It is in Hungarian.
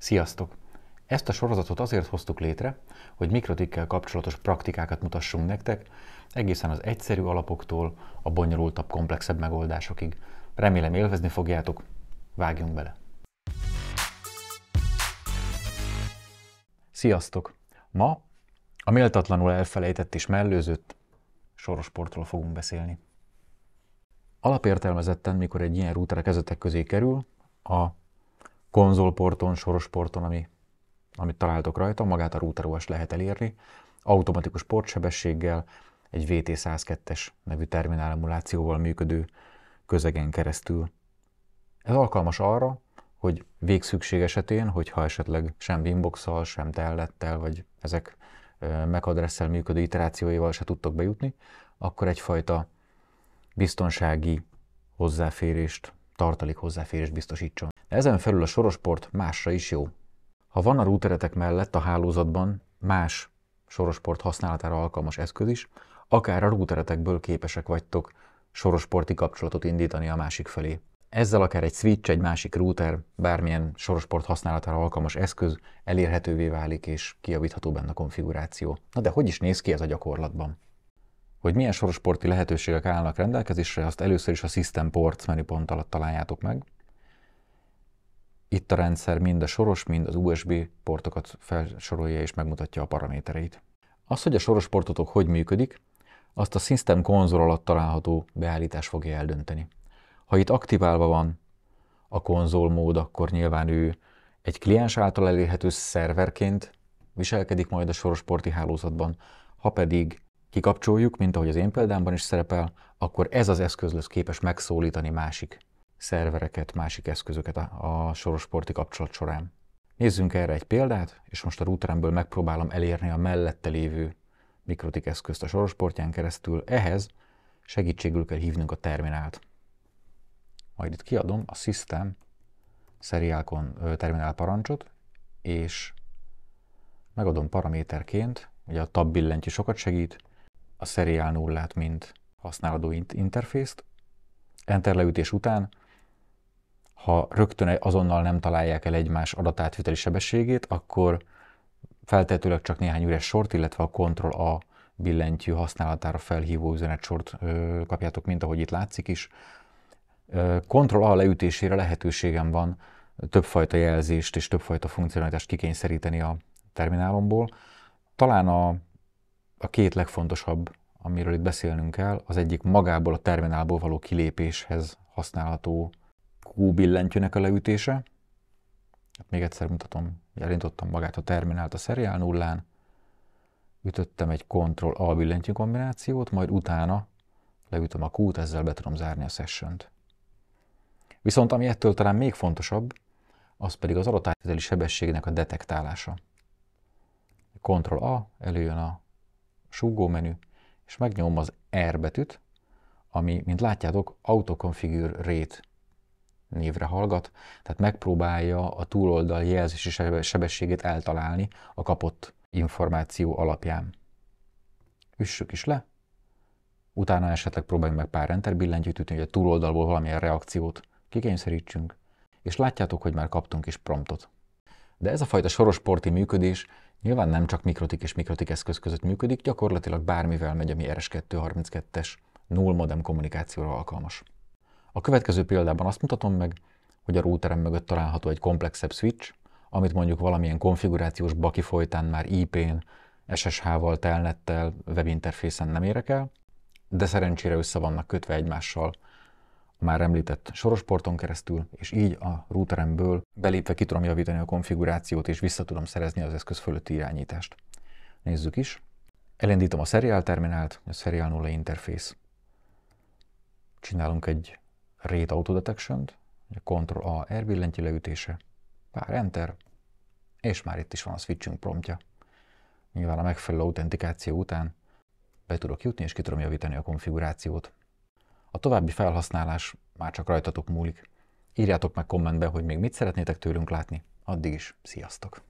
Sziasztok! Ezt a sorozatot azért hoztuk létre, hogy mikrotikkel kapcsolatos praktikákat mutassunk nektek, egészen az egyszerű alapoktól a bonyolultabb, komplexebb megoldásokig. Remélem élvezni fogjátok, vágjunk bele! Sziasztok! Ma a méltatlanul elfelejtett és mellőzött sorosportról fogunk beszélni. Alapértelmezetten, mikor egy ilyen rúter kezetek közé kerül, a konzolporton, sorosporton, ami, amit találtok rajta, magát a router OS lehet elérni, automatikus portsebességgel, egy VT102-es nevű terminál emulációval működő közegen keresztül. Ez alkalmas arra, hogy végszükség esetén, hogyha esetleg sem winbox sem tellettel, vagy ezek megadresszel működő iterációival se tudtok bejutni, akkor egyfajta biztonsági hozzáférést, tartalék hozzáférést biztosítson. Ezen felül a sorosport másra is jó. Ha van a rúteretek mellett a hálózatban más sorosport használatára alkalmas eszköz is, akár a rúteretekből képesek vagytok sorosporti kapcsolatot indítani a másik felé. Ezzel akár egy switch, egy másik router, bármilyen sorosport használatára alkalmas eszköz elérhetővé válik és kiavítható benne a konfiguráció. Na de hogy is néz ki ez a gyakorlatban? Hogy milyen sorosporti lehetőségek állnak rendelkezésre, azt először is a System Ports menüpont alatt találjátok meg, itt a rendszer mind a soros, mind az USB portokat felsorolja és megmutatja a paramétereit. Az, hogy a soros portotok hogy működik, azt a System konzol alatt található beállítás fogja eldönteni. Ha itt aktiválva van a konzol mód, akkor nyilván ő egy kliens által elérhető szerverként viselkedik majd a sorosporti hálózatban, ha pedig kikapcsoljuk, mint ahogy az én példámban is szerepel, akkor ez az eszköz lesz képes megszólítani másik szervereket, másik eszközöket a, a sorosporti kapcsolat során. Nézzünk erre egy példát, és most a routeremből megpróbálom elérni a mellette lévő mikrotik eszközt a sorosportján keresztül. Ehhez segítségül kell hívnunk a terminált. Majd itt kiadom a system seriálkon terminál parancsot, és megadom paraméterként, ugye a tab billentyű sokat segít, a seriál nullát, mint használadó interfészt. Enter leütés után ha rögtön azonnal nem találják el egymás adatátviteli sebességét, akkor feltehetőleg csak néhány üres sort, illetve a Ctrl-A billentyű használatára felhívó üzenetsort ö, kapjátok, mint ahogy itt látszik is. Ctrl-A leütésére lehetőségem van többfajta jelzést és többfajta funkcionalitást kikényszeríteni a terminálomból. Talán a, a két legfontosabb, amiről itt beszélnünk kell, az egyik magából a terminálból való kilépéshez használható Q billentyűnek a leütése. Hát még egyszer mutatom, elindítottam magát a terminált a szeriál nullán, ütöttem egy Ctrl-A billentyű kombinációt, majd utána leütöm a Q-t, ezzel be tudom zárni a session -t. Viszont ami ettől talán még fontosabb, az pedig az adatátviteli sebességnek a detektálása. Ctrl-A, előjön a menü, és megnyomom az R betűt, ami, mint látjátok, Autoconfigure Rate névre hallgat, tehát megpróbálja a túloldal jelzési sebességét eltalálni a kapott információ alapján. Üssük is le, utána esetleg próbáljunk meg pár enter billentyűt ütni, hogy a túloldalból valamilyen reakciót kikényszerítsünk, és látjátok, hogy már kaptunk is promptot. De ez a fajta sorosporti működés nyilván nem csak mikrotik és mikrotik eszköz között működik, gyakorlatilag bármivel megy, ami RS232-es null modem kommunikációra alkalmas. A következő példában azt mutatom meg, hogy a routerem mögött található egy komplexebb switch, amit mondjuk valamilyen konfigurációs baki folytán már IP-n, SSH-val, telnettel, webinterfészen nem érek el, de szerencsére össze vannak kötve egymással a már említett sorosporton keresztül, és így a routeremből belépve ki tudom javítani a konfigurációt, és vissza tudom szerezni az eszköz fölötti irányítást. Nézzük is. Elindítom a serial terminált, a serial 0 interfész. Csinálunk egy Rate Auto Detection-t, Ctrl-A R billentyű leütése, pár Enter, és már itt is van a switching promptja. Nyilván a megfelelő autentikáció után be tudok jutni, és ki tudom javítani a konfigurációt. A további felhasználás már csak rajtatok múlik. Írjátok meg kommentbe, hogy még mit szeretnétek tőlünk látni. Addig is, sziasztok!